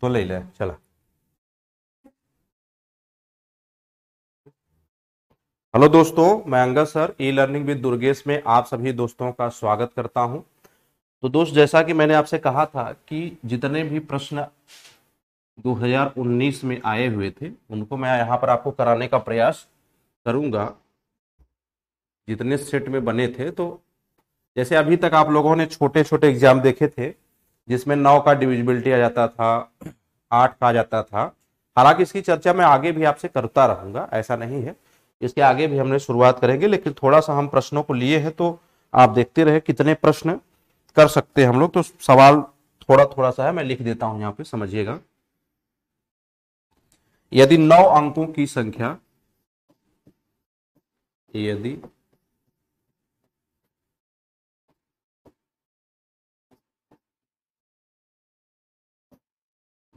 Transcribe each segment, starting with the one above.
तो ले ले चला हेलो दोस्तों मैं Angad sir e learning with Durgesh में आप सभी दोस्तों का स्वागत करता हूं तो दोस्त जैसा कि मैंने आपसे कहा था कि जितने भी प्रश्न 2019 में आए हुए थे उनको मैं यहाँ पर आपको कराने का प्रयास करूँगा जितने सेट में बने थे तो जैसे अभी तक आप लोगों ने छोटे छोटे एग्जाम देखे थे जिसमें नौ का डिविजिबिलिटी आ जाता था आठ का आ जाता था हालांकि इसकी चर्चा मैं आगे भी आपसे करता रहूंगा ऐसा नहीं है इसके आगे भी हमने शुरुआत करेंगे लेकिन थोड़ा सा हम प्रश्नों को लिए हैं तो आप देखते रहे कितने प्रश्न कर सकते हैं हम लोग तो सवाल थोड़ा थोड़ा सा है मैं लिख देता हूं यहाँ पे समझिएगा यदि नौ अंकों की संख्या यदि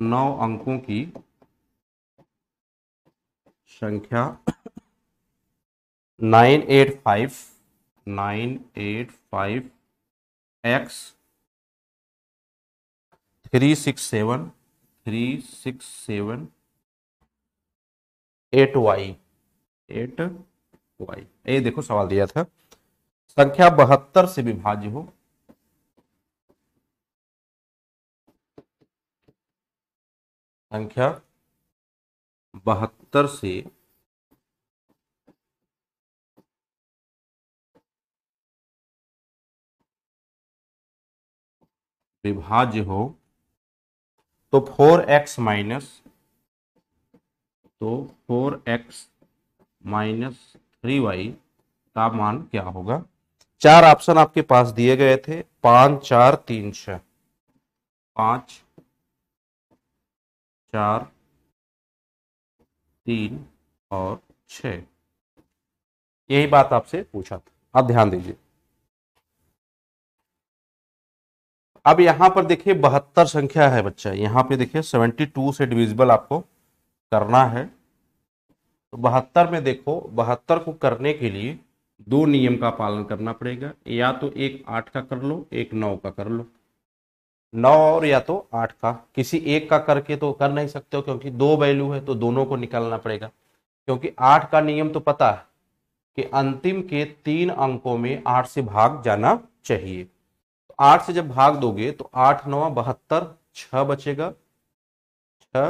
नौ अंकों की संख्या nine eight five nine eight five X three six seven three six seven eight Y eight Y ये देखो सवाल दिया था संख्या बहत्तर से विभाज्य हो संख्या बहत्तर से विभाज्य हो तो फोर एक्स माइनस तो four X minus three Y का मान क्या होगा चार ऑप्शन आपके पास दिए गए थे पांच चार तीन छ पांच चार तीन और छ यही बात आपसे पूछा था आप ध्यान दीजिए अब यहां पर देखिए बहत्तर संख्या है बच्चा यहां पे देखिए सेवेंटी टू से डिविजिबल आपको करना है तो बहत्तर में देखो बहत्तर को करने के लिए दो नियम का पालन करना पड़ेगा या तो एक आठ का कर लो एक नौ का कर लो नौ और या तो आठ का किसी एक का करके तो कर नहीं सकते हो क्योंकि दो वैल्यू है तो दोनों को निकालना पड़ेगा क्योंकि आठ का नियम तो पता है कि अंतिम के तीन अंकों में आठ से भाग जाना चाहिए तो आठ से जब भाग दोगे तो आठ नौ बहत्तर छ बचेगा छ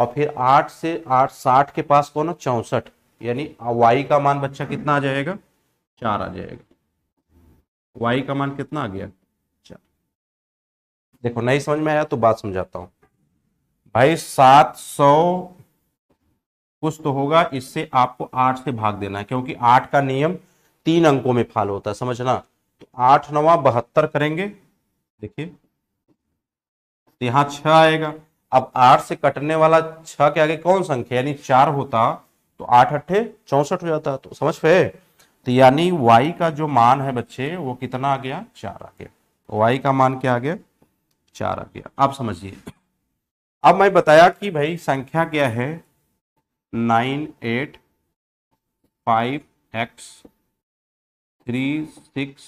और फिर आठ से आठ साठ के पास कौन है चौसठ यानी वाई का मान बच्चा कितना आ जाएगा चार आ जाएगा वाई का मान कितना आ गया देखो नहीं समझ में आया तो बात समझाता हूं भाई सात सौ कुछ तो होगा इससे आपको आठ से भाग देना है क्योंकि आठ का नियम तीन अंकों में फाल होता है समझना तो आठ नवा बहत्तर करेंगे देखिए तो यहां छह आएगा अब आठ से कटने वाला छ के आगे कौन संख्या यानी चार होता तो आठ अट्ठे चौसठ हो जाता तो समझ पे तो यानी वाई का जो मान है बच्चे वो कितना आ गया चार आ गया वाई का मान क्या आ गया चार आ गया आप समझिए अब मैं बताया कि भाई संख्या क्या है nine eight five X three six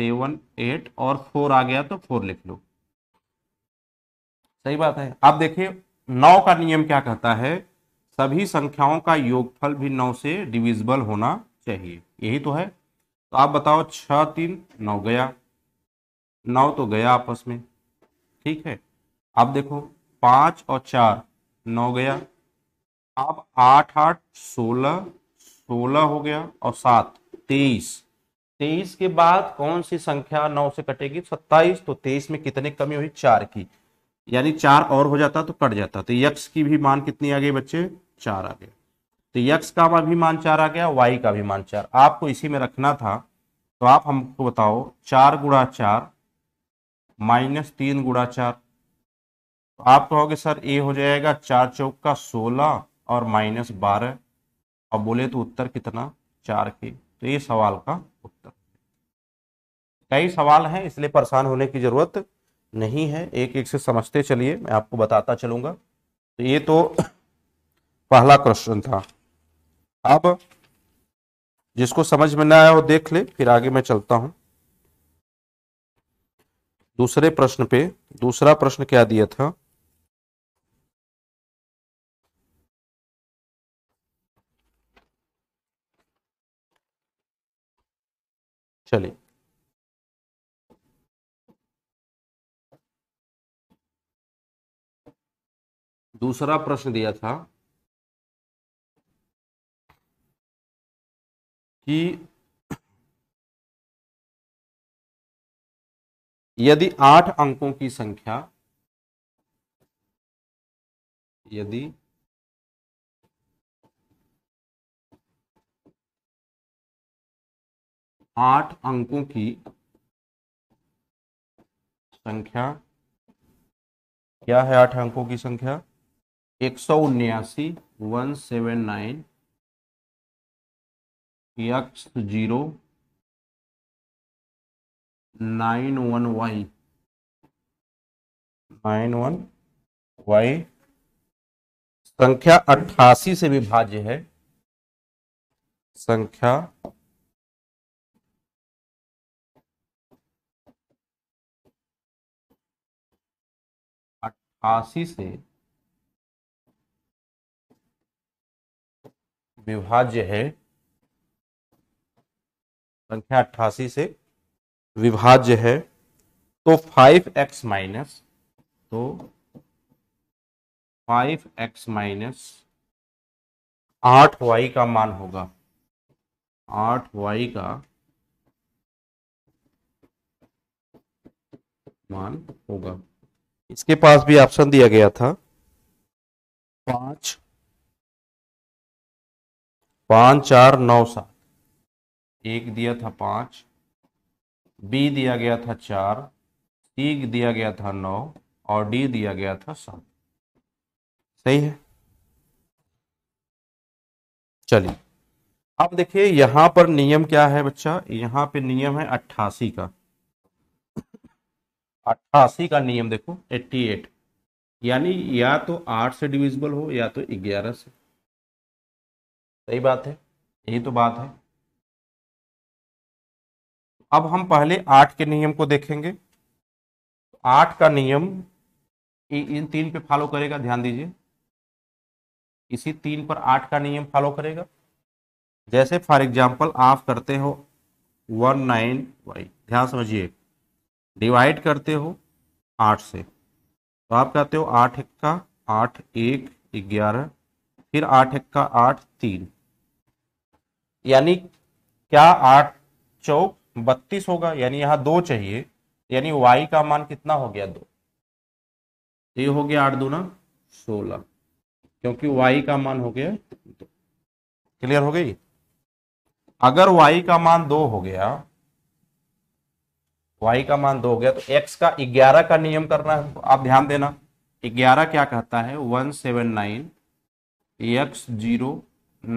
seven eight और फोर आ गया तो फोर लिख लो सही बात है आप देखिए नौ का नियम क्या कहता है सभी संख्याओं का योगफल भी नौ से डिविजिबल होना चाहिए यही तो है तो आप बताओ छ तीन नौ गया नौ तो गया आपस में ठीक है अब देखो पांच और चार नौ गया अब आठ आठ सोलह सोलह हो गया और सात तेईस तेईस के बाद कौन सी संख्या नौ से कटेगी सत्ताईस तो तेईस में कितने कमी हुई चार की यानी चार और हो जाता तो कट जाता तो यक्स की भी मान कितनी आ गई बच्चे चार आ गया तो यक्स का भी मान चार आ गया वाई का भी मान चार आपको इसी में रखना था तो आप हमको बताओ चार गुड़ा चार माइनस तीन गुड़ा चार तो आप कहोगे सर ए हो जाएगा चार चौक का सोलह और माइनस बारह और बोले तो उत्तर कितना चार के तो ये सवाल का उत्तर कई सवाल हैं इसलिए परेशान होने की जरूरत नहीं है एक एक से समझते चलिए मैं आपको बताता चलूंगा तो ये तो पहला क्वेश्चन था अब जिसको समझ में ना आया वो देख ले फिर आगे मैं चलता हूं दूसरे प्रश्न पे दूसरा प्रश्न क्या दिया था चलिए दूसरा प्रश्न दिया था कि यदि आठ अंकों की संख्या यदि आठ अंकों की संख्या क्या है आठ अंकों की संख्या एक सौ उन्यासी one seven nine X zero nine one Y nine one Y संख्या अट्ठासी से विभाज्य है संख्या अट्ठासी से विभाज्य है संख्या अट्ठासी से विभाज्य है तो फाइव एक्स माइनस तो फाइव एक्स माइनस आठ वाई का मान होगा आठ वाई का मान होगा इसके पास भी ऑप्शन दिया गया था पांच पांच चार नौ सात एक दिया था पांच बी दिया गया था चार सी दिया गया था नौ और डी दिया गया था सात सही है चलिए अब देखिए यहां पर नियम क्या है बच्चा यहां पे नियम है अट्ठासी का अट्ठासी का नियम देखो एट्टी एट यानी या तो आठ से डिविजिबल हो या तो ग्यारह से सही बात है यही तो बात है अब हम पहले आठ के नियम को देखेंगे आठ का नियम इन तीन पे फॉलो करेगा ध्यान दीजिए इसी तीन पर आठ का नियम फॉलो करेगा जैसे फॉर एग्जाम्पल आप करते हो वन नाइन वाई ध्यान समझिए डिवाइड करते हो आठ से तो आप कहते हो आठ एक का आठ एक ग्यारह फिर आठ एक का आठ तीन यानी क्या आठ चौक बत्तीस होगा यानी यहाँ दो चाहिए यानी वाई का मान कितना हो गया दो ये हो गया आठ दूना सोलह क्योंकि वाई का मान हो गया दो क्लियर हो गई अगर वाई का मान दो हो गया वाई का मान दो हो गया तो एक्स का ग्यारह का नियम करना है आप ध्यान देना ग्यारह क्या कहता है one seven nine X zero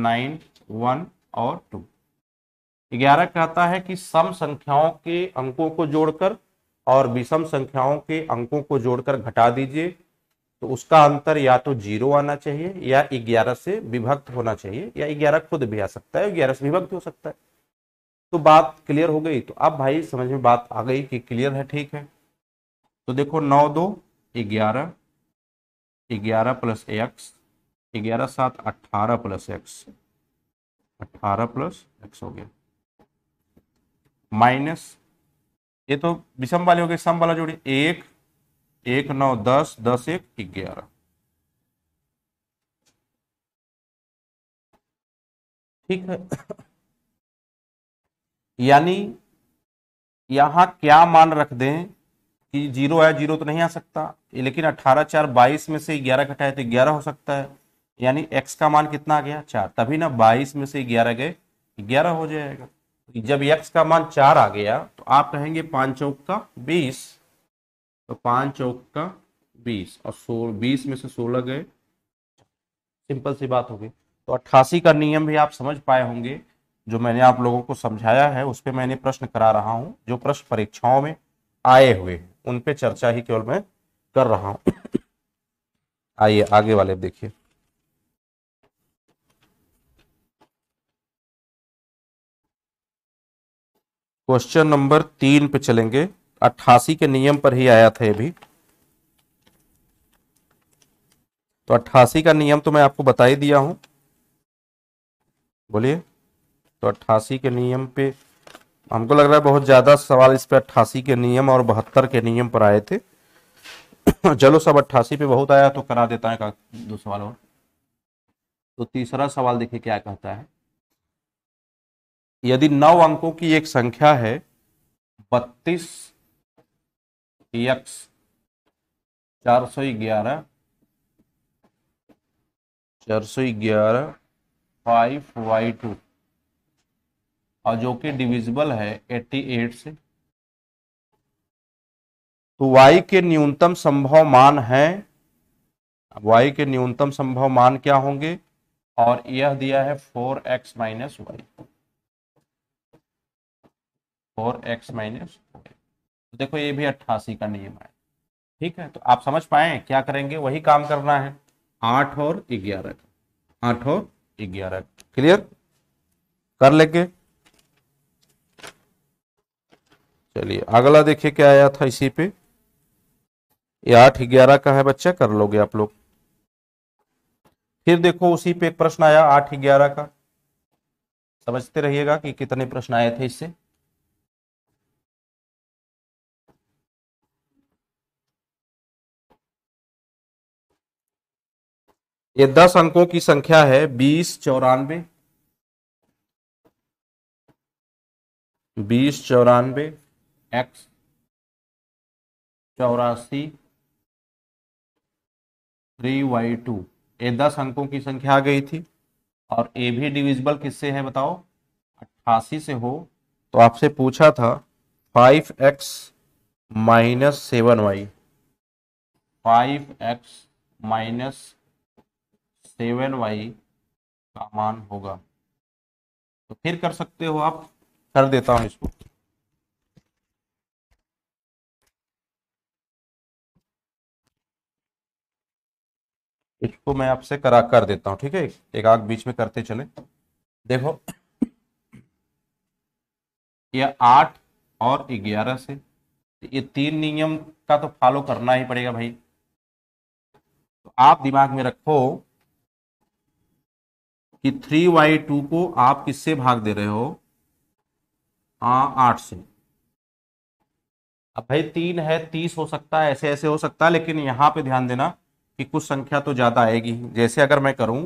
nine one और टू ग्यारह कहता है कि सम संख्याओं के अंकों को जोड़कर और विषम संख्याओं के अंकों को जोड़कर घटा दीजिए तो उसका अंतर या तो जीरो आना चाहिए या ग्यारह से विभक्त होना चाहिए या ग्यारह खुद भी आ सकता है ग्यारह से विभक्त हो सकता है तो बात क्लियर हो गई तो अब भाई समझ में बात आ गई कि क्लियर है ठीक है तो देखो नौ दो ग्यारह ग्यारह प्लस एक्स ग्यारह सात अट्ठारह प्लस एक्स अट्ठारह प्लस एक्स हो गया माइनस ये तो विषम वाले हो गए सम वाला जोड़िए एक एक नौ दस दस एक ग्यारह ठीक है यानी यहां क्या मान रख दें कि जीरो आया जीरो तो नहीं आ सकता लेकिन अठारह चार बाईस में से ग्यारह घटाए तो ग्यारह हो सकता है यानी एक्स का मान कितना आ गया चार तभी ना बाईस में से ग्यारह गए ग्यारह हो जाएगा तो जब यक्स का मान चार आ गया तो आप कहेंगे पांच चौक का बीस तो पांच चौक का बीस और सोलह बीस में से सोलह गए सिंपल सी बात होगी तो अट्ठासी का नियम भी आप समझ पाए होंगे जो मैंने आप लोगों को समझाया है उस पर मैंने प्रश्न करा रहा हूं जो प्रश्न परीक्षाओं में आए हुए उन पे चर्चा ही केवल मैं कर रहा हूं आइए आगे वाले देखिए क्वेश्चन नंबर तीन पे चलेंगे अट्ठासी के नियम पर ही आया था ये भी तो अट्ठासी का नियम तो मैं आपको बता ही दिया हूं बोलिए तो अट्ठासी के नियम पे हमको लग रहा है बहुत ज़्यादा सवाल इस पे अट्ठासी के नियम और बहत्तर के नियम पर आए थे चलो सब अट्ठासी पे बहुत आया तो करा देता है का दो सवाल और तो तीसरा सवाल देखिए क्या कहता है यदि नौ अंकों की एक संख्या है बत्तीस एक्स चार सौ ग्यारह चार सौ ग्यारह फाइव वाई टू और जो कि डिविजिबल है एट्टी एट से तो वाई के न्यूनतम संभव मान हैं वाई के न्यूनतम संभव मान क्या होंगे और यह दिया है four X minus Y four X minus तो देखो ये भी अट्ठासी का नियम है ठीक है तो आप समझ पाए क्या करेंगे वही काम करना है आठ और ग्यारह का आठ और ग्यारह क्लियर कर लेंगे चलिए अगला देखिए क्या आया था इसी पे ये आठ ग्यारह का है बच्चा कर लोगे आप लोग फिर देखो उसी पे एक प्रश्न आया आठ ग्यारह का समझते रहिएगा कि कितने प्रश्न आए थे इससे ये दस अंकों की संख्या है बीस चौरानवे बीस चौरानवे एक्स चौरासी थ्री वाई टू ये दस अंकों की संख्या आ गई थी और ए भी डिविजिबल किससे है बताओ अट्ठासी से हो तो आपसे पूछा था five X minus seven Y five X minus seven Y का मान होगा तो फिर कर सकते हो आप कर देता हूं इसको इसको मैं आपसे करा कर देता हूं ठीक है एक आग बीच में करते चले देखो यह आठ और ग्यारह से ये तीन नियम का तो फॉलो करना ही पड़ेगा भाई तो आप दिमाग में रखो कि थ्री वाई टू को आप किससे भाग दे रहे हो आठ से अब भाई तीन है तीस हो सकता है ऐसे ऐसे हो सकता है लेकिन यहां पे ध्यान देना कि कुछ संख्या तो ज़्यादा आएगी जैसे अगर मैं करूं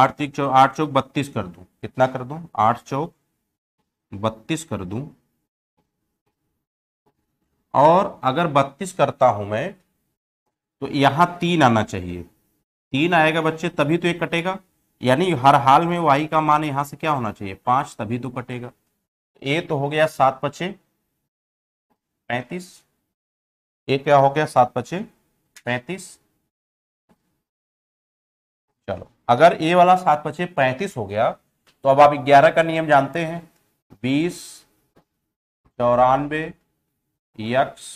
आठ तीन चौक आठ चौक बत्तीस कर दू कितना कर दू आठ चौक बत्तीस कर दू और अगर बत्तीस करता हूं मैं तो यहां तीन आना चाहिए तीन आएगा बच्चे तभी तो एक कटेगा यानी हर हाल में वाई का मान यहां से क्या होना चाहिए पांच तभी तो कटेगा ए तो हो गया सात पचे पैंतीस ए क्या हो गया सात पचे पैंतीस चलो अगर ए वाला सात पचे पैंतीस हो गया तो अब आप ग्यारह का नियम जानते हैं बीस चौरानवे यक्स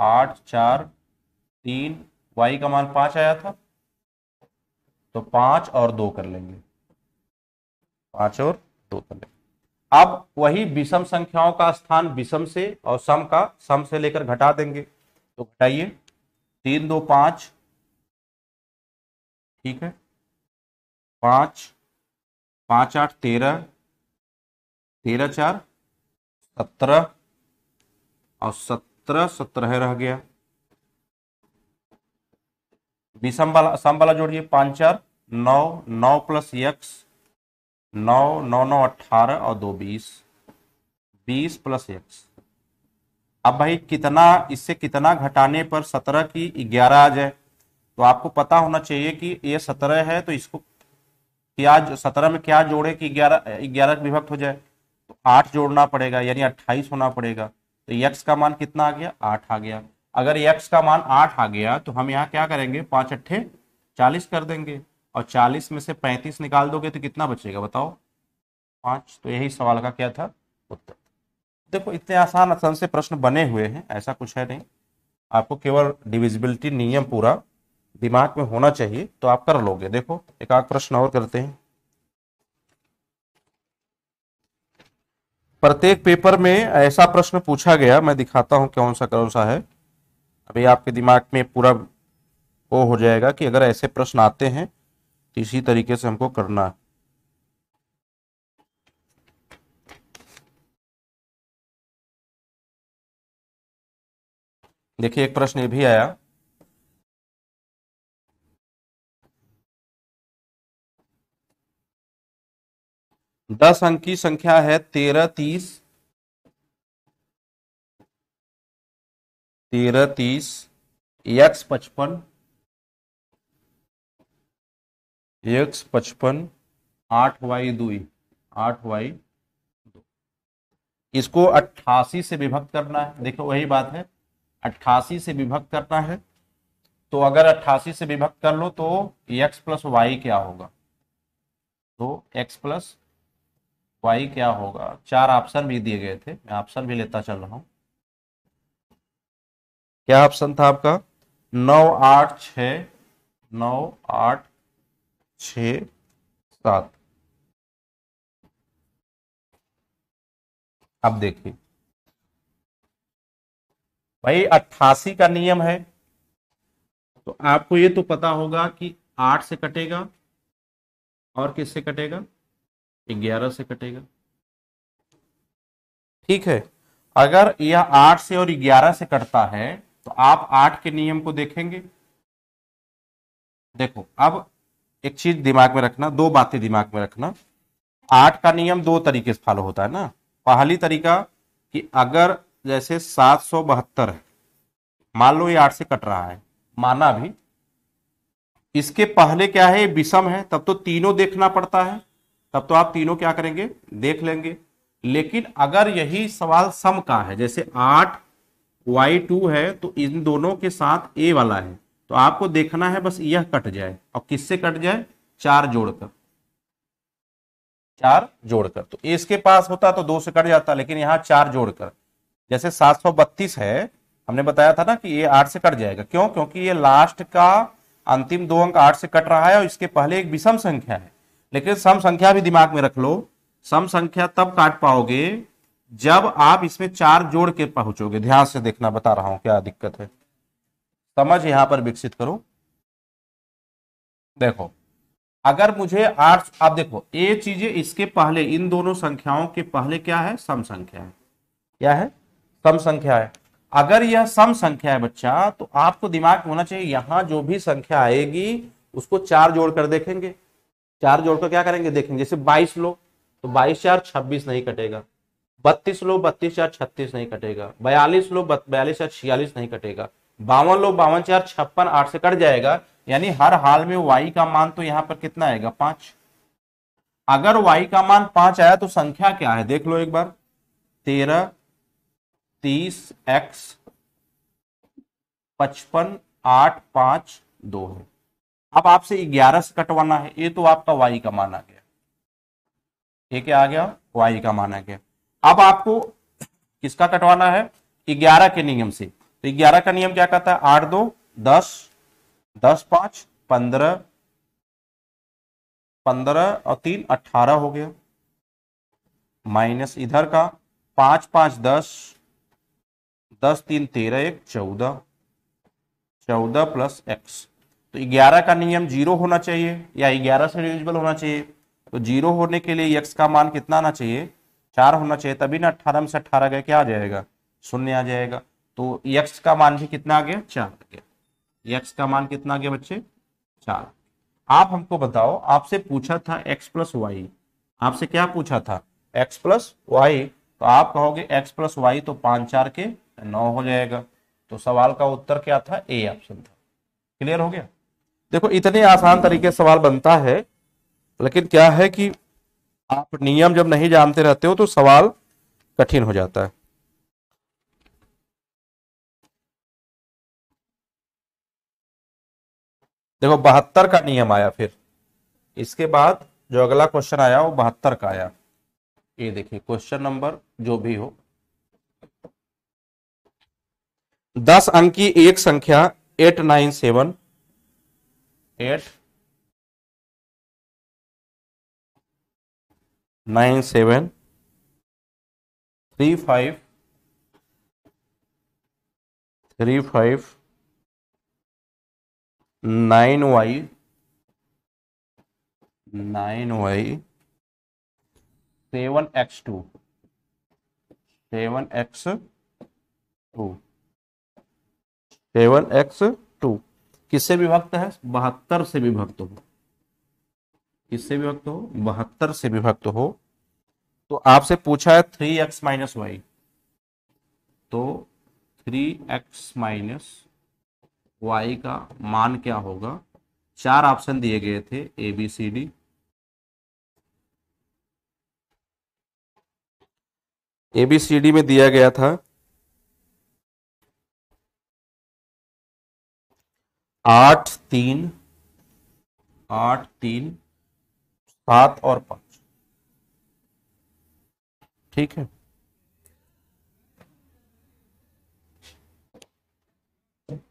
आठ चार तीन वाई का मान पांच आया था तो पांच और दो कर लेंगे पांच और दो कर लेंगे अब वही विषम संख्याओं का स्थान विषम से और सम का सम से लेकर घटा देंगे तो घटाइए तीन दो पांच ठीक है पांच पांच आठ तेरह तेरह चार सत्रह और सत्रह सत्रह रह गया विषम वाला जोड़िए पाँच चार नौ नौ प्लस यक्स नौ नौ नौ अट्ठारह और दो बीस बीस प्लस यक्स अब भाई कितना इससे कितना घटाने पर सत्रह की ग्यारह आ जाए तो आपको पता होना चाहिए कि ये सत्रह है तो इसको क्या सत्रह में क्या जोड़े कि ग्यारह ग्यारह विभक्त हो जाए तो आठ जोड़ना पड़ेगा यानी अट्ठाईस होना पड़ेगा तो यक्स का मान कितना आ गया आठ आ गया अगर x का मान आठ आ गया तो हम यहाँ क्या करेंगे पांच अट्ठे चालीस कर देंगे और चालीस में से पैंतीस निकाल दोगे तो कितना बचेगा बताओ पांच तो यही सवाल का क्या था उत्तर देखो इतने आसान आसान से प्रश्न बने हुए हैं ऐसा कुछ है नहीं आपको केवल डिविजिबिलिटी नियम पूरा दिमाग में होना चाहिए तो आप कर लोगे देखो एक आध प्रश्न और करते हैं प्रत्येक पेपर में ऐसा प्रश्न पूछा गया मैं दिखाता हूं कौन सा कौन सा है अभी आपके दिमाग में पूरा वो हो जाएगा कि अगर ऐसे प्रश्न आते हैं तो इसी तरीके से हमको करना है देखिए एक प्रश्न ये भी आया दस अंक की संख्या है तेरह तीस तेरह तीस एक्स पचपन एक्स पचपन आठ वाई दुई आठ वाई दो इसको अट्ठासी से विभक्त करना है देखो वही बात है अट्ठासी से विभक्त करना है तो अगर अट्ठासी से विभक्त कर लो तो एक्स प्लस वाई क्या होगा तो एक्स प्लस वाई क्या होगा चार ऑप्शन भी दिए गए थे मैं ऑप्शन भी लेता चल रहा हूं क्या ऑप्शन था आपका नौ आठ छ नौ आठ छ सात अब देखिए भाई अट्ठासी का नियम है तो आपको ये तो पता होगा कि आठ से कटेगा और किससे कटेगा ग्यारह से कटेगा ठीक है अगर यह आठ से और ग्यारह से कटता है तो आप आठ के नियम को देखेंगे देखो अब एक चीज दिमाग में रखना दो बातें दिमाग में रखना आठ का नियम दो तरीके से फॉलो होता है ना पहली तरीका कि अगर जैसे सात सौ बहत्तर है मान लो ये आठ से कट रहा है माना भी इसके पहले क्या है विषम है तब तो तीनों देखना पड़ता है तब तो आप तीनों क्या करेंगे देख लेंगे लेकिन अगर यही सवाल सम का है जैसे आठ वाई टू है तो इन दोनों के साथ ए वाला है तो आपको देखना है बस यह कट जाए और किससे कट जाए चार जोड़कर चार जोड़कर तो इसके पास होता तो दो से कट जाता लेकिन यहां चार जोड़कर जैसे सात सौ बत्तीस है हमने बताया था ना कि ये आठ से कट जाएगा क्यों क्योंकि ये लास्ट का अंतिम दो अंक आठ से कट रहा है और इसके पहले एक विषम संख्या है लेकिन सम संख्या भी दिमाग में रख लो सम संख्या तब काट पाओगे जब आप इसमें चार जोड़ के पहुंचोगे ध्यान से देखना बता रहा हूं क्या दिक्कत है समझ यहां पर विकसित करो देखो अगर मुझे आठ आप देखो ये चीजें इसके पहले इन दोनों संख्याओं के पहले क्या है सम संख्या है क्या है सम संख्या है अगर यह सम संख्या है बच्चा तो आपको दिमाग होना चाहिए यहां जो भी संख्या आएगी उसको चार जोड़कर देखेंगे चार जोड़कर क्या करेंगे देखेंगे जैसे बाईस लो तो बाईस चार छब्बीस नहीं कटेगा बत्तीस लो बत्तीस चार छत्तीस नहीं कटेगा बयालीस लो बयालीस चार छियालीस नहीं कटेगा बावन लो बावन चार छप्पन आठ से कट जाएगा यानी हर हाल में वाई का मान तो यहाँ पर कितना आएगा पांच अगर वाई का मान पांच आया तो संख्या क्या है देख लो एक बार तेरह तीस एक्स पचपन आठ पांच दो है अब आपसे ग्यारह से कटवाना है ये तो आपका वाई का मान आ गया ठीक है आ गया वाई का मान आ गया अब आपको किसका कटवाना है ग्यारह के नियम से तो ग्यारह का नियम क्या कहता है आठ दो दस दस पांच पंद्रह पंद्रह और तीन अट्ठारह हो गया माइनस इधर का पांच पांच दस दस तीन तेरह एक चौदह चौदह प्लस एक्स तो ग्यारह का नियम जीरो होना चाहिए या ग्यारह से डिविजिबल होना चाहिए तो जीरो होने के लिए एक्स का मान कितना आना चाहिए चार होना चाहिए तभी ना अठारह में से अट्ठारह गए क्या आ जाएगा शून्य आ जाएगा तो यक्ष का मान भी कितना आ गया चार आ गया यक्ष का मान कितना आ गया बच्चे चार आप हमको बताओ आपसे पूछा था एक्स प्लस वाई आपसे क्या पूछा था एक्स प्लस वाई तो आप कहोगे एक्स प्लस वाई तो पांच चार के नौ हो जाएगा तो सवाल का उत्तर क्या था ए ऑप्शन था क्लियर हो गया देखो इतने आसान तरीके सवाल बनता है लेकिन क्या है कि आप नियम जब नहीं जानते रहते हो तो सवाल कठिन हो जाता है देखो बहत्तर का नियम आया फिर इसके बाद जो अगला क्वेश्चन आया वो बहत्तर का आया ये देखिए क्वेश्चन नंबर जो भी हो दस अंक की एक संख्या eight nine seven eight nine seven three five three five nine Y nine Y seven X two seven X two seven X two किससे विभक्त है बहत्तर से विभक्त हो किससे विभक्त हो बहत्तर से विभक्त हो तो आपसे पूछा है थ्री एक्स माइनस वाई तो थ्री एक्स माइनस वाई का मान क्या होगा चार ऑप्शन दिए गए थे A B C D A B C D में दिया गया था आठ तीन आठ तीन सात और पांच ठीक है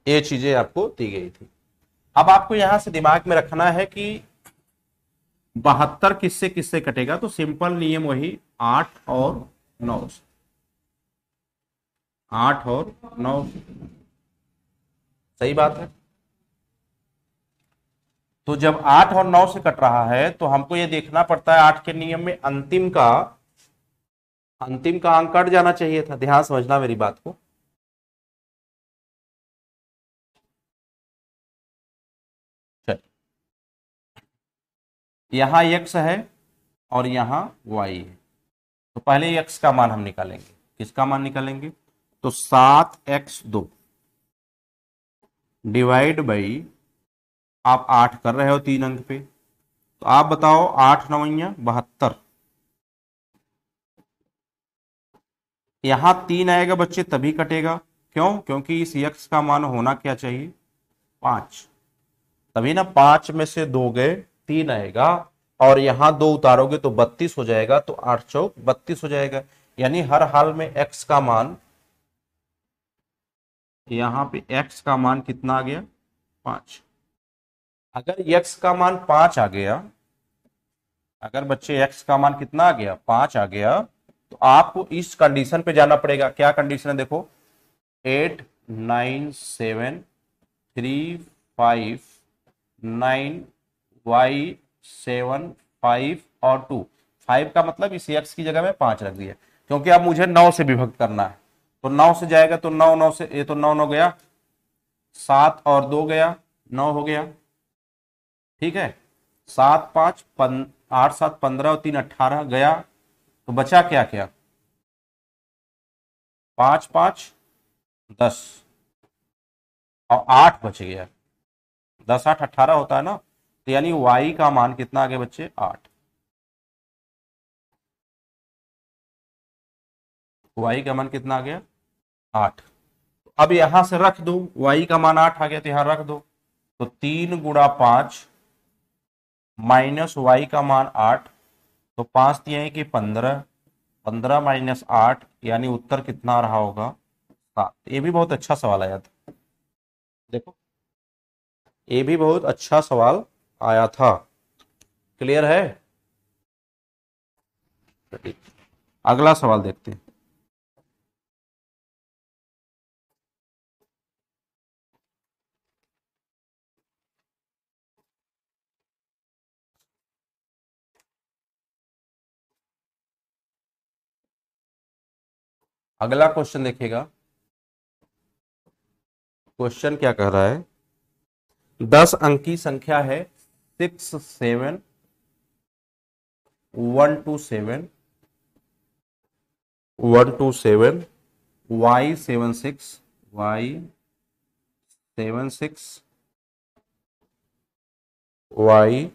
ये चीजें आपको दी गई थी अब आपको यहां से दिमाग में रखना है कि बहत्तर किससे किससे कटेगा तो सिंपल नियम वही आठ और नौ से आठ और नौ सही बात है तो जब आठ और नौ से कट रहा है तो हमको यह देखना पड़ता है आठ के नियम में अंतिम का अंतिम का अंक कट जाना चाहिए था ध्यान समझना मेरी बात को यहां यक्स है और यहां वाई है तो पहले यक्स का मान हम निकालेंगे किसका मान निकालेंगे तो सात एक्स दो डिवाइड बाई आप आठ कर रहे हो तीन अंक पे तो आप बताओ आठ नवैया बहत्तर यहां तीन आएगा बच्चे तभी कटेगा क्यों क्योंकि इस यक्ष का मान होना क्या चाहिए पांच तभी ना पांच में से दो गए तीन आएगा और यहां दो उतारोगे तो बत्तीस हो जाएगा तो आठ चौक बत्तीस हो जाएगा यानी हर हाल में एक्स का मान यहां पे एक्स का मान कितना आ गया पांच अगर यक्स का मान पांच आ गया अगर बच्चे एक्स का मान कितना आ गया पांच आ गया तो आपको इस कंडीशन पे जाना पड़ेगा क्या कंडीशन है देखो eight nine seven three five nine Y seven five और टू फाइव का मतलब इस एक्स की जगह में पांच रख दिया क्योंकि अब मुझे नौ से विभक्त करना है तो नौ से जाएगा तो नौ नौ से ये तो नौ नौ गया सात और दो गया नौ हो गया ठीक है सात पाँच पन आठ सात पंद्रह और तीन अट्ठारह गया तो बचा क्या क्या पाँच पाँच दस और आठ बच गया दस आठ अट्ठारह होता है ना तो यानी वाई का मान कितना आ गया बच्चे आठ वाई का मान कितना आ गया आठ अब यहां से रख दो वाई का मान आठ आ गया तो यहां रख दो तो तीन गुड़ा पांच माइनस वाई का मान आठ तो पाँच दिए कि पंद्रह पंद्रह माइनस आठ यानी उत्तर कितना रहा होगा सात ये भी बहुत अच्छा सवाल आया था देखो ये भी बहुत अच्छा सवाल आया था क्लियर है अगला सवाल देखते हैं अगला क्वेश्चन देखिएगा क्वेश्चन क्या कह रहा है दस अंक की संख्या है six seven one two seven one two seven Y seven six Y seven six Y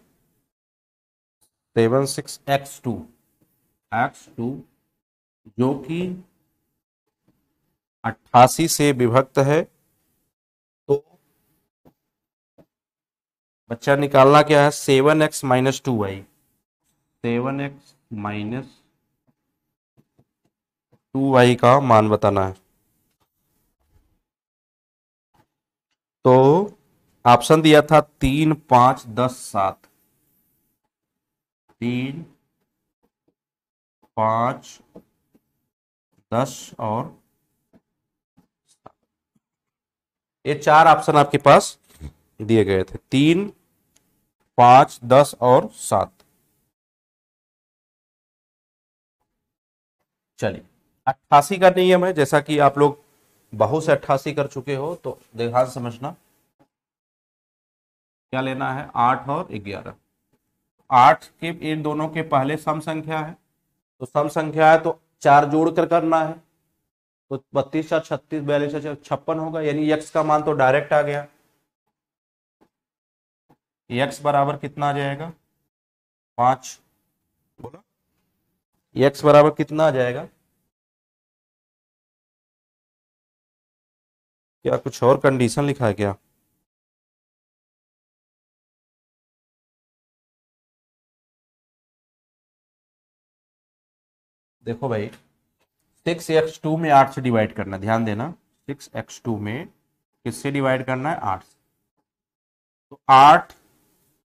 seven six X two X two जो कि अट्ठासी से विभक्त है तो बच्चा निकालना क्या है seven X minus two Y seven X minus two Y का मान बताना है तो ऑप्शन दिया था तीन पांच दस सात तीन पांच दस और ये चार ऑप्शन आपके पास दिए गए थे तीन पांच दस और सात चलिए अट्ठासी का नियम है जैसा कि आप लोग बहु से अट्ठासी कर चुके हो तो ध्यान समझना क्या लेना है आठ और ग्यारह आठ के इन दोनों के पहले सम संख्या है तो सम संख्या है तो चार जोड़ कर करना है तो बत्तीस चार छत्तीस बयालीस चार छप्पन होगा यानी यक्स का मान तो डायरेक्ट आ गया यक्स बराबर कितना आ जाएगा पांच बोला यक्स बराबर कितना आ जाएगा क्या कुछ और कंडीशन लिखा है क्या देखो भाई सिक्स एक्स टू में आठ से डिवाइड करना है ध्यान देना सिक्स एक्स टू में किससे डिवाइड करना है आठ से तो आठ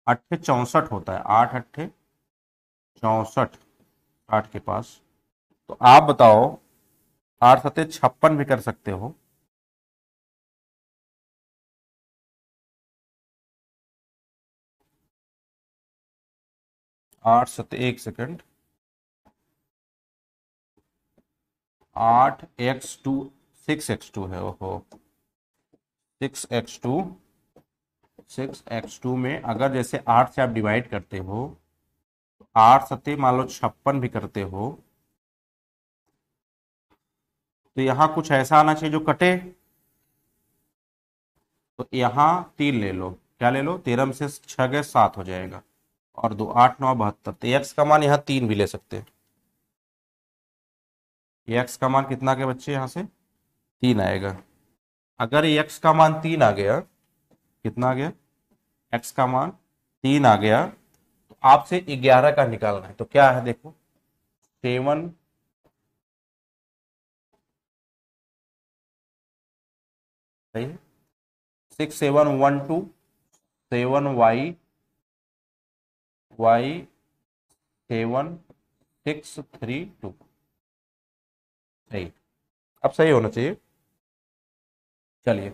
अट्ठे चौसठ होता है आठ अट्ठे चौसठ आठ के पास तो आप बताओ आठ सत्य छप्पन भी कर सकते हो आठ सत्य एक सेकंड आठ X two six X two है ओहो six X two six X two में अगर जैसे आठ से आप डिवाइड करते हो आठ सत्य मान लो छप्पन भी करते हो तो यहाँ कुछ ऐसा आना चाहिए जो कटे तो यहाँ तीन ले लो क्या ले लो तेरह से छह गए सात हो जाएगा और दो आठ नौ बहत्तर तो एक्स का मान यहाँ तीन भी ले सकते हैं एक्स का मान कितना के बच्चे यहाँ से तीन आएगा अगर एक्स का मान तीन आ गया कितना आ गया एक्स का मान तीन आ गया तो आपसे ग्यारह का निकालना है तो क्या है देखो seven six seven one two seven Y Y seven six three two right अब सही होना चाहिए चलिए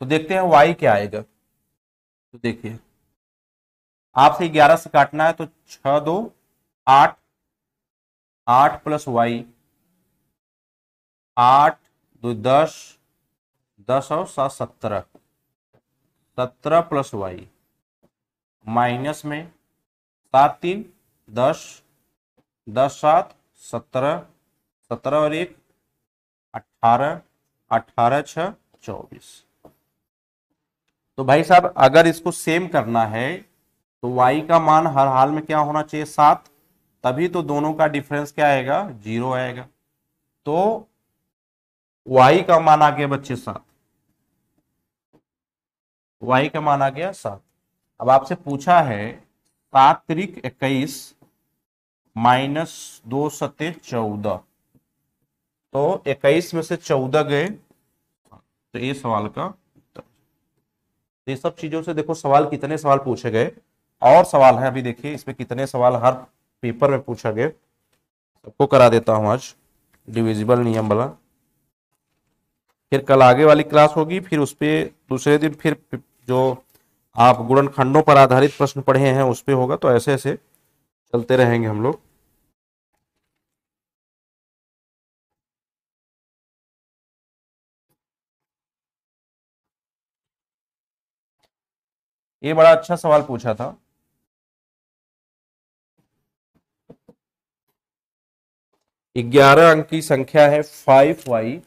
तो देखते हैं वाई क्या आएगा तो देखिए आपसे ग्यारह से काटना है तो छः दो आठ आठ प्लस वाई आठ दो दस दस और सात सत्रह सत्रह प्लस वाई माइनस में सात तीन दस दस सात सत्रह सत्रह और एक अठारह चौबीस तो भाई साहब अगर इसको सेम करना है तो y का मान हर हाल में क्या होना चाहिए सात तभी तो दोनों का डिफरेंस क्या आएगा जीरो आएगा तो y का मान आ गया बच्चे सात y का मान आ गया सात अब आपसे पूछा है सात त्रिक इक्कीस माइनस दो सत्य चौदह तो इक्कीस में से चौदह गए तो ये सवाल का ये सब चीजों से देखो सवाल कितने सवाल पूछे गए और सवाल है अभी देखिए इसमें कितने सवाल हर पेपर में पूछा गया सबको करा देता हूं आज डिविजिबल नियम वाला फिर कल आगे वाली क्लास होगी फिर उस पर दूसरे दिन फिर जो आप गुणनखंडों पर आधारित प्रश्न पढ़े हैं उस पर होगा तो ऐसे ऐसे चलते रहेंगे हम लोग ये बड़ा अच्छा सवाल पूछा था ग्यारह अंक की संख्या है five Y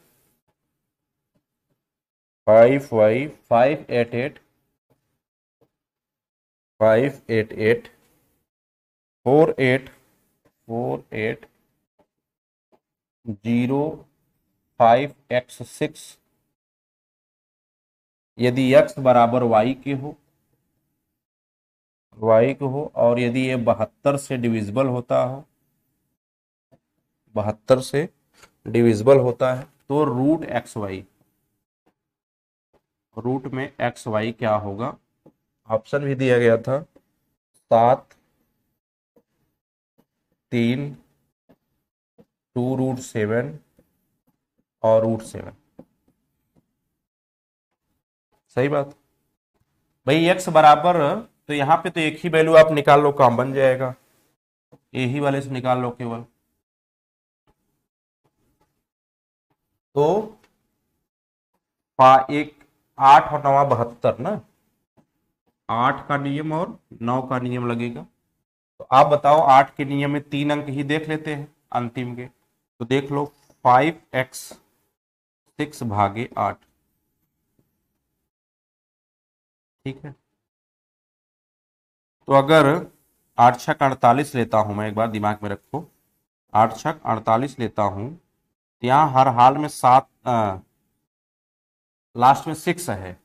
five Y five eight eight five eight eight four eight four eight zero five X six यदि एक्स बराबर वाई के हो वाई को हो और यदि ये बहत्तर से डिविजिबल होता हो बहत्तर से डिविजिबल होता है तो रूट एक्स वाई रूट में एक्स वाई क्या होगा ऑप्शन भी दिया गया था सात तीन टू रूट सेवन और रूट सेवन सही बात भाई एक्स बराबर तो यहाँ पे तो एक ही वैल्यू आप निकाल लो काम बन जाएगा यही वाले से निकाल लो केवल तो पा एक आठ और नवा बहत्तर ना आठ का नियम और नौ का नियम लगेगा तो आप बताओ आठ के नियम में तीन अंक ही देख लेते हैं अंतिम के तो देख लो फाइव एक्स सिक्स भागे आठ ठीक है तो अगर आठ छक अड़तालीस लेता हूं मैं एक बार दिमाग में रखो आठ छक अड़तालीस लेता हूं तो हर हाल में सात लास्ट में सिक्स है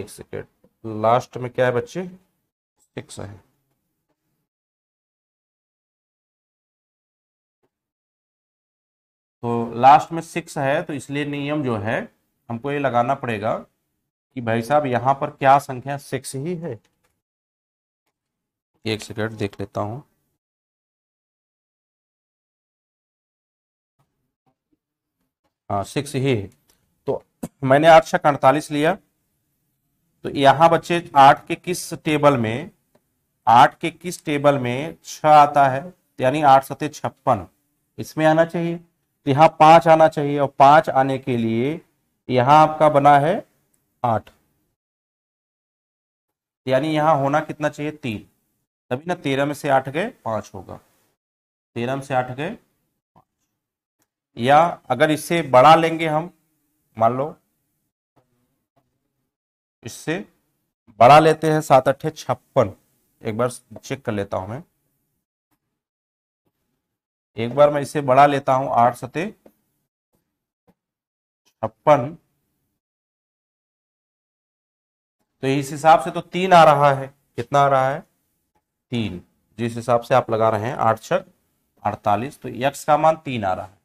एक सेकेंड लास्ट में क्या है बच्चे सिक्स है तो लास्ट में सिक्स है तो इसलिए नियम जो है हमको ये लगाना पड़ेगा कि भाई साहब यहाँ पर क्या संख्या सिक्स ही है एक सेकेंड देख लेता हूं हाँ सिक्स ही है तो मैंने आठ सौ अड़तालीस लिया तो यहां बच्चे आठ के किस टेबल में आठ के किस टेबल में छ आता है यानी आठ सत्य छप्पन इसमें आना चाहिए तो यहाँ पांच आना चाहिए और पांच आने के लिए यहां आपका बना है आठ यानी यहां होना कितना चाहिए तीन तभी ना तेरह में से आठ गए पांच होगा तेरह में से आठ गए या अगर इससे बड़ा लेंगे हम मान लो इससे बड़ा लेते हैं सात अट्ठे छप्पन एक बार चेक कर लेता हूं मैं एक बार मैं इसे बड़ा लेता हूं आठ सते छप्पन तो इस हिसाब से तो तीन आ रहा है कितना आ रहा है तीन जिस हिसाब से आप लगा रहे हैं आठ छक अड़तालीस तो यक्स का मान तीन आ रहा है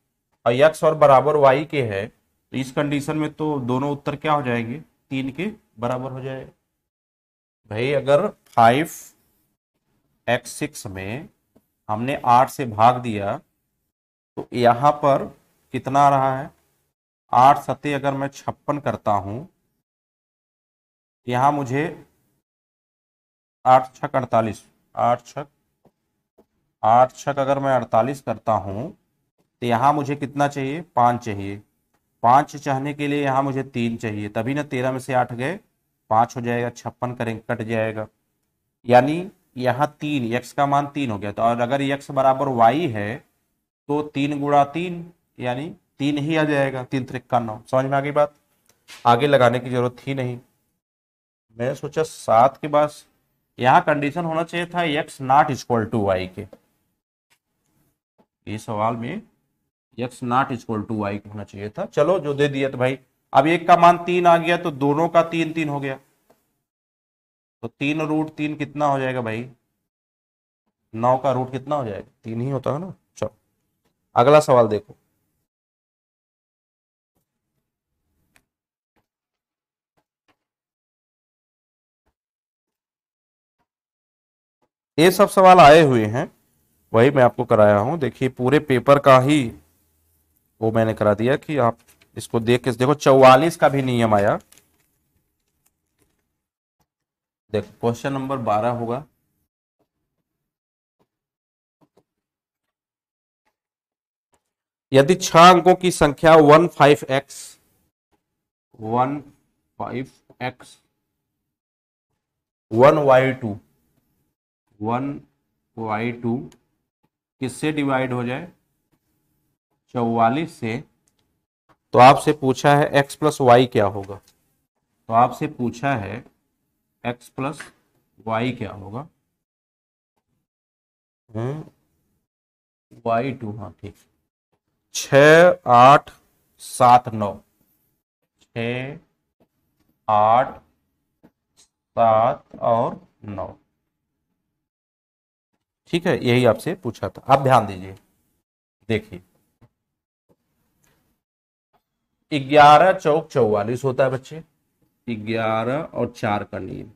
और यक्स और बराबर वाई के है तो इस कंडीशन में तो दोनों उत्तर क्या हो जाएंगे तीन के बराबर हो जाएगा भाई अगर फाइव एक्स सिक्स में हमने आठ से भाग दिया तो यहाँ पर कितना आ रहा है आठ सत्य अगर मैं छप्पन करता हूँ यहाँ मुझे आठ छक अड़तालीस आठ छक आठ छक अगर मैं अड़तालीस करता हूँ तो यहाँ मुझे कितना चाहिए पाँच चाहिए पाँच चाहने के लिए यहाँ मुझे तीन चाहिए तभी ना तेरह में से आठ गए पाँच हो जाएगा छप्पन करेंगे कट जाएगा यानी यहाँ तीन यक्स का मान तीन हो गया तो और अगर यक्स बराबर वाई है तो तीन गुड़ा तीन यानी तीन ही आ जाएगा तीन त्रिक्का नौ समझ में आ गई बात आगे लगाने की जरूरत ही नहीं मैंने सोचा सात के पास यहाँ कंडीशन होना चाहिए था X not equal to Y के ये सवाल में X not equal to Y होना चाहिए था चलो जो दे दिया तो भाई अब एक का मान तीन आ गया तो दोनों का तीन तीन हो गया तो तीन रूट तीन कितना हो जाएगा भाई नौ का रूट कितना हो जाएगा तीन ही होता है ना चलो अगला सवाल देखो ये सब सवाल आए हुए हैं वही मैं आपको कराया हूँ देखिए पूरे पेपर का ही वो मैंने करा दिया कि आप इसको देख के देखो चौवालीस का भी नियम आया देखो क्वेश्चन नंबर बारह होगा यदि छह अंकों की संख्या one five X one five X one Y two one Y two किससे डिवाइड हो जाए चौवालीस से तो आपसे पूछा है एक्स प्लस वाई क्या होगा तो आपसे पूछा है एक्स प्लस वाई क्या होगा हम्म। वाई टू हाँ ठीक छ आठ सात नौ छ आठ सात और नौ ठीक है यही आपसे पूछा था आप ध्यान दीजिए देखिए ग्यारह चौक चौवालीस होता है बच्चे ग्यारह और चार का नियम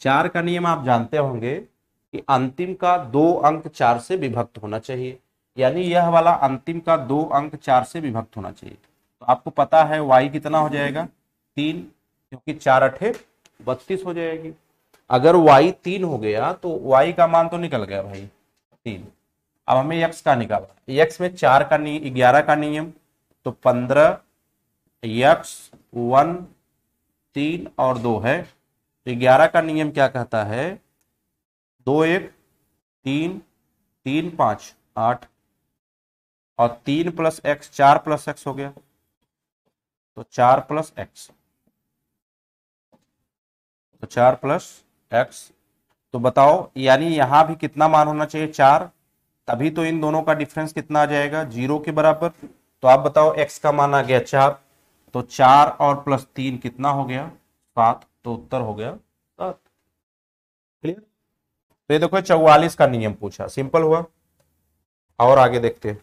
चार का नियम आप जानते होंगे कि अंतिम का दो अंक चार से विभक्त होना चाहिए यानी यह वाला अंतिम का दो अंक चार से विभक्त होना चाहिए तो आपको पता है वाई कितना हो जाएगा तीन क्योंकि चार अठे बत्तीस हो जाएगी अगर y तीन हो गया तो y का मान तो निकल गया भाई तीन अब हमें x का निकालना x में चार का ग्यारह का नियम तो पंद्रह यक्स वन तीन और दो है तो ग्यारह का नियम क्या कहता है दो एक तीन तीन पाँच आठ और तीन प्लस एक्स चार प्लस एक्स हो गया तो चार प्लस एक्स तो चार प्लस एक्स तो बताओ यानी यहां भी कितना मान होना चाहिए चार तभी तो इन दोनों का डिफरेंस कितना आ जाएगा जीरो के बराबर तो आप बताओ एक्स का मान आ गया चार तो चार और प्लस तीन कितना हो गया सात तो उत्तर हो गया सात क्लियर तो ये देखो चौवालीस का नियम पूछा सिंपल हुआ और आगे देखते हैं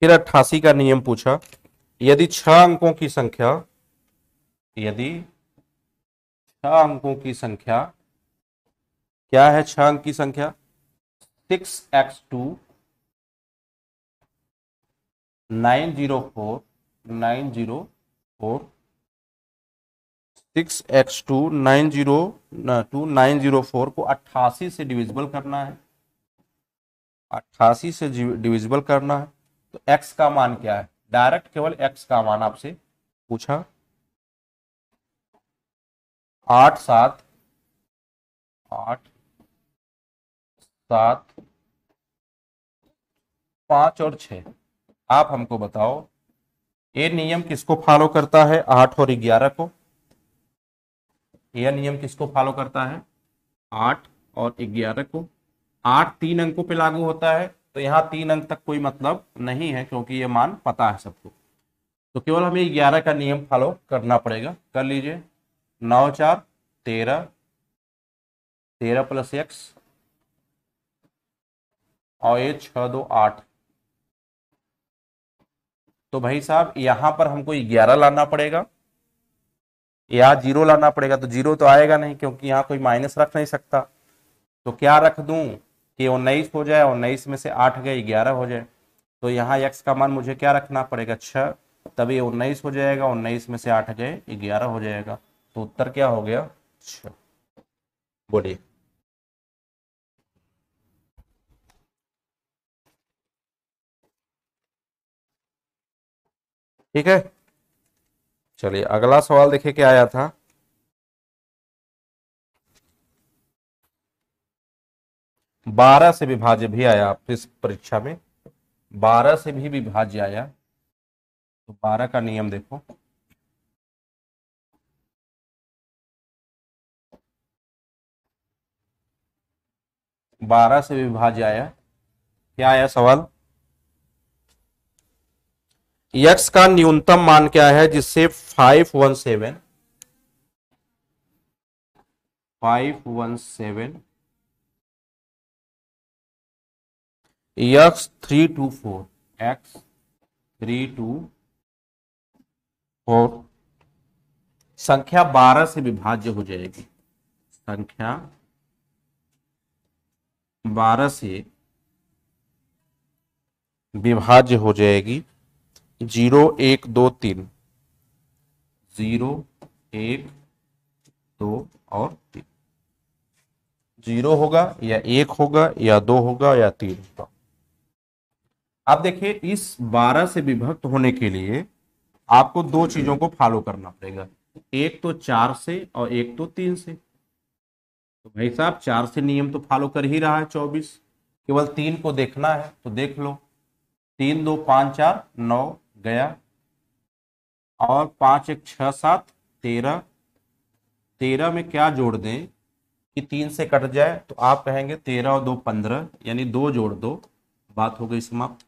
फिर अट्ठासी का नियम पूछा यदि छह अंकों की संख्या यदि छह अंकों की संख्या क्या है छह अंक की संख्या six X two nine zero four nine zero four six X two nine zero two nine zero four को अट्ठासी से डिविजिबल करना है अट्ठासी से डिविजिबल करना है तो एक्स का मान क्या है डायरेक्ट केवल एक्स का मान आपसे पूछा आठ सात आठ सात पांच और छ आप हमको बताओ ये नियम किसको फॉलो करता है आठ और ग्यारह को यह नियम किसको फॉलो करता है आठ और ग्यारह को आठ तीन अंकों पे लागू होता है तो यहाँ तीन अंक तक कोई मतलब नहीं है क्योंकि ये मान पता है सबको तो केवल हमें ग्यारह का नियम फॉलो करना पड़ेगा कर लीजिए नौ चार तेरह तेरह प्लस एक्स और ये छः दो आठ तो भाई साहब यहाँ पर हमको ग्यारह लाना पड़ेगा यहाँ जीरो लाना पड़ेगा तो जीरो तो आएगा नहीं क्योंकि यहाँ कोई माइनस रख नहीं सकता तो क्या रख दूं कि उन्नीस हो जाए उन्नीस में से आठ गए ग्यारह हो जाए तो यहाँ यक्स का मान मुझे क्या रखना पड़ेगा छः तभी उन्नीस हो जाएगा उन्नीस में से आठ गए ग्यारह हो जाएगा तो उत्तर क्या हो गया छ बोलिए ठीक है चलिए अगला सवाल देखिए क्या आया था बारह से विभाज्य भी आया आप इस परीक्षा में बारह से भी विभाज्य आया तो बारह का नियम देखो बारह से विभाज्य आया क्या आया सवाल यक्स का न्यूनतम मान क्या है जिससे five one seven five one seven X three two four X three two four संख्या बारह से विभाज्य हो जाएगी संख्या बारह से विभाज्य हो जाएगी जीरो एक दो तीन जीरो एक दो और तीन जीरो होगा या एक होगा या दो होगा या तीन होगा अब देखिए इस बारह से विभक्त होने के लिए आपको दो चीजों को फॉलो करना पड़ेगा एक तो चार से और एक तो तीन से तो भाई साहब चार से नियम तो फॉलो कर ही रहा है चौबीस केवल तीन को देखना है तो देख लो तीन दो पांच चार नौ गया और पांच एक छ सात तेरह तेरह में क्या जोड़ दें कि तीन से कट जाए तो आप कहेंगे तेरह और दो पंद्रह यानी दो जोड़ दो बात हो गई समाप्त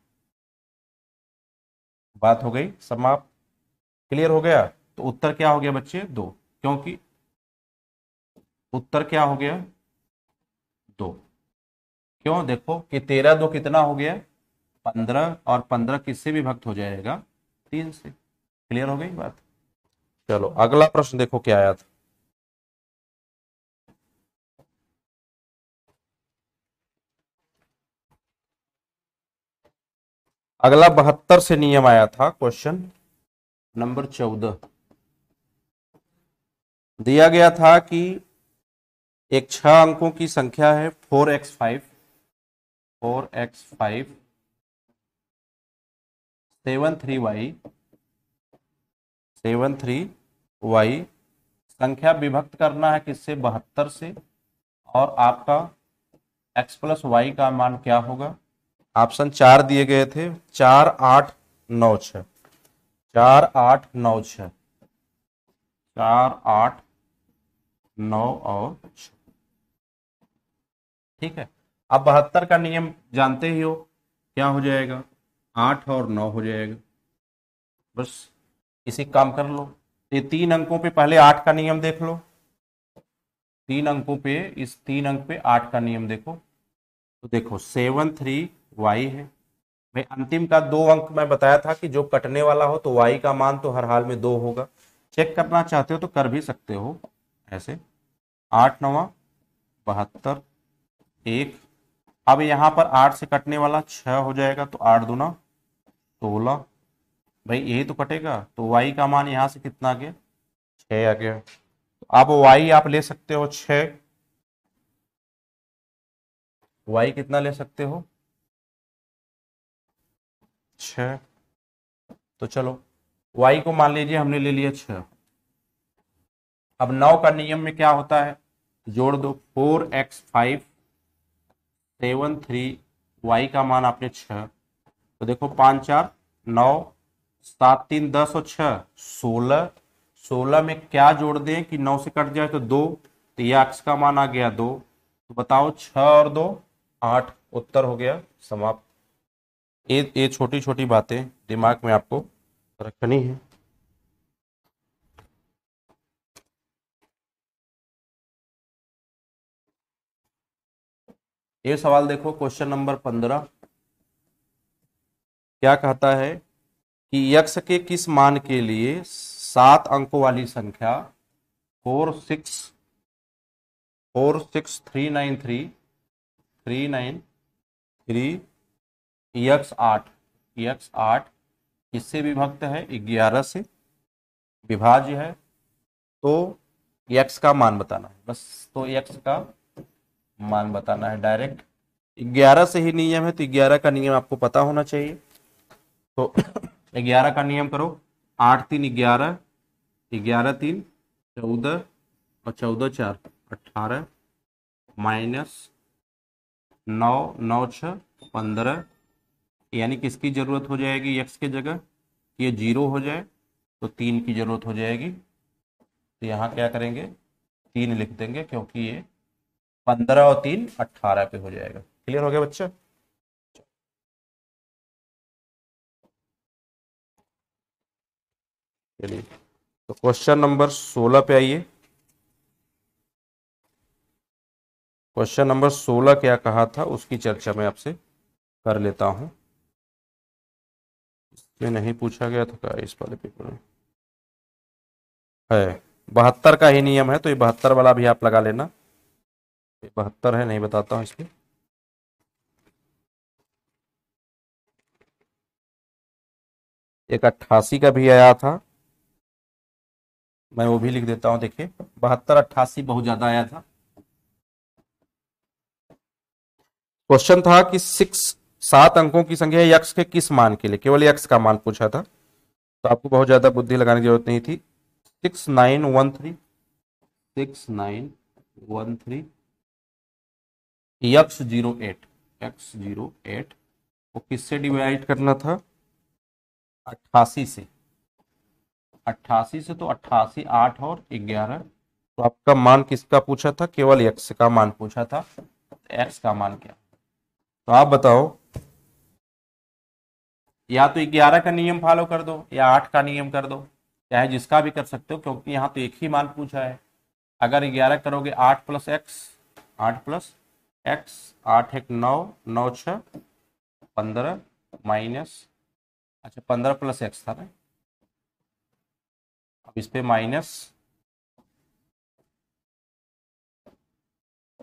बात हो गई समाप्त क्लियर हो गया तो उत्तर क्या हो गया बच्चे दो क्योंकि उत्तर क्या हो गया दो क्यों देखो कि तेरह दो कितना हो गया पंद्रह और पंद्रह किससे भी भक्त हो जाएगा तीन से क्लियर हो गई बात चलो अगला प्रश्न देखो क्या आया था अगला बहत्तर से नियम आया था क्वेश्चन नंबर चौदह दिया गया था कि एक छह अंकों की संख्या है four X five four X five seven three Y seven three Y संख्या विभक्त करना है किससे बहत्तर से और आपका एक्स प्लस वाई का मान क्या होगा ऑप्शन चार दिए गए थे चार आठ नौ छ चार आठ नौ छ चार आठ नौ और छ ठीक है अब बहत्तर का नियम जानते ही हो क्या हो जाएगा आठ और नौ हो जाएगा बस इसी काम कर लो ये तीन अंकों पे पहले आठ का नियम देख लो तीन अंकों पे इस तीन अंक पे आठ का नियम देखो तो देखो सेवन थ्री वाई है भाई अंतिम का दो अंक मैं बताया था कि जो कटने वाला हो तो वाई का मान तो हर हाल में दो होगा चेक करना चाहते हो तो कर भी सकते हो ऐसे आठ नवा बहत्तर एक अब यहाँ पर आठ से कटने वाला छः हो जाएगा तो आठ दूना सोलह भाई यही तो कटेगा तो वाई का मान यहाँ से कितना आ गया छ आ गया तो अब वाई आप ले सकते हो छ वाई कितना ले सकते हो छ तो चलो y को मान लीजिए हमने ले लिया छ अब नौ का नियम में क्या होता है जोड़ दो four X five seven three Y का मान आपने छ तो देखो पांच चार नौ सात तीन दस और छ सोलह सोलह में क्या जोड़ दें कि नौ से कट जाए तो दो तो ये अक्ष का मान आ गया दो तो बताओ छ और दो आठ उत्तर हो गया समाप्त ये ये छोटी छोटी बातें दिमाग में आपको रखनी है ये सवाल देखो क्वेश्चन नंबर पंद्रह क्या कहता है कि यक्ष के किस मान के लिए सात अंकों वाली संख्या four six four six three nine three three nine three X आठ यक्ष आठ किससे विभक्त है ग्यारह से विभाज्य है तो यक्ष का मान बताना है बस तो यक्ष का मान बताना है डायरेक्ट ग्यारह से ही नियम है तो ग्यारह का नियम आपको पता होना चाहिए तो ग्यारह का नियम करो आठ तीन ग्यारह ग्यारह तीन चौदह और चौदह चार अठारह माइनस नौ नौ छः पंद्रह यानी किसकी ज़रूरत हो जाएगी एक्स के जगह ये जीरो हो जाए तो तीन की ज़रूरत हो जाएगी तो यहाँ क्या करेंगे तीन लिख देंगे क्योंकि ये पंद्रह और तीन अट्ठारह पे हो जाएगा क्लियर हो गया बच्चा चलिए तो क्वेश्चन नंबर सोलह पे आइए क्वेश्चन नंबर सोलह क्या कहा था उसकी चर्चा मैं आपसे कर लेता हूं ये नहीं पूछा गया था तो इस वाले पेपर में है बहत्तर का ही नियम है तो ये बहत्तर वाला भी आप लगा लेना बहत्तर है नहीं बताता हूँ इसमें एक अट्ठासी का भी आया था मैं वो भी लिख देता हूं देखिए बहत्तर अट्ठासी बहुत ज्यादा आया था क्वेश्चन था कि सिक्स सात अंकों की संख्या यक्ष के किस मान के लिए केवल यक्ष का मान पूछा था तो आपको बहुत ज्यादा बुद्धि लगाने की जरूरत नहीं थी six nine one three six nine one three X zero eight X zero eight वो किससे डिवाइड करना था अट्ठासी से अट्ठासी से तो अट्ठासी आठ और ग्यारह तो आपका मान किसका पूछा था केवल यक्स का मान पूछा था एक्स का मान क्या तो आप बताओ या तो ग्यारह का नियम फॉलो कर दो या आठ का नियम कर दो चाहे जिसका भी कर सकते हो क्योंकि यहाँ तो एक ही मान पूछा है अगर ग्यारह करोगे आठ प्लस एक्स आठ प्लस एक्स आठ एक नौ नौ छ पंद्रह माइनस अच्छा पंद्रह प्लस एक्स था ना अब इस पर माइनस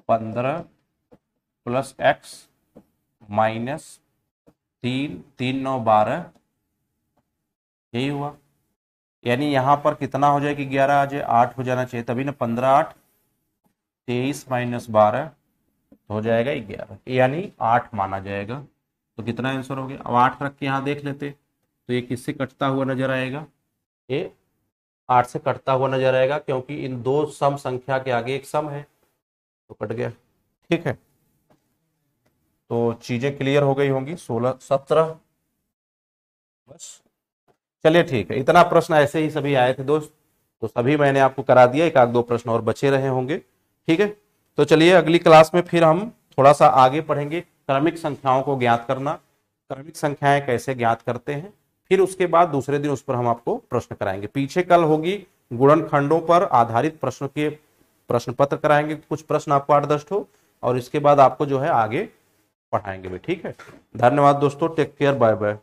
पंद्रह प्लस एक्स माइनस तीन तीन नौ बारह यही हुआ यानी यहाँ पर कितना हो जाएगा ग्यारह आ जाए आठ हो जाना चाहिए तभी ना पंद्रह आठ तेईस माइनस बारह तो हो जाएगा ग्यारह यानी आठ माना जाएगा तो कितना आंसर हो गया अब आठ रख के यहाँ देख लेते तो ये किससे कटता हुआ नजर आएगा ये आठ से कटता हुआ नजर आएगा क्योंकि इन दो सम संख्या के आगे एक सम है तो कट गया ठीक है तो चीज़ें क्लियर हो गई होंगी सोलह सत्रह बस चलिए ठीक है इतना प्रश्न ऐसे ही सभी आए थे दोस्त तो सभी मैंने आपको करा दिया एक आध दो प्रश्न और बचे रहे होंगे ठीक है तो चलिए अगली क्लास में फिर हम थोड़ा सा आगे पढ़ेंगे क्रमिक संख्याओं को ज्ञात करना क्रमिक संख्याएं कैसे ज्ञात करते हैं फिर उसके बाद दूसरे दिन उस पर हम आपको प्रश्न कराएंगे पीछे कल होगी गुणन खंडों पर आधारित प्रश्न के प्रश्न पत्र कराएंगे कुछ प्रश्न आपको आठ दस्ट हो और इसके बाद आपको जो है आगे पढ़ाएंगे भी ठीक है धन्यवाद दोस्तों टेक केयर बाय बाय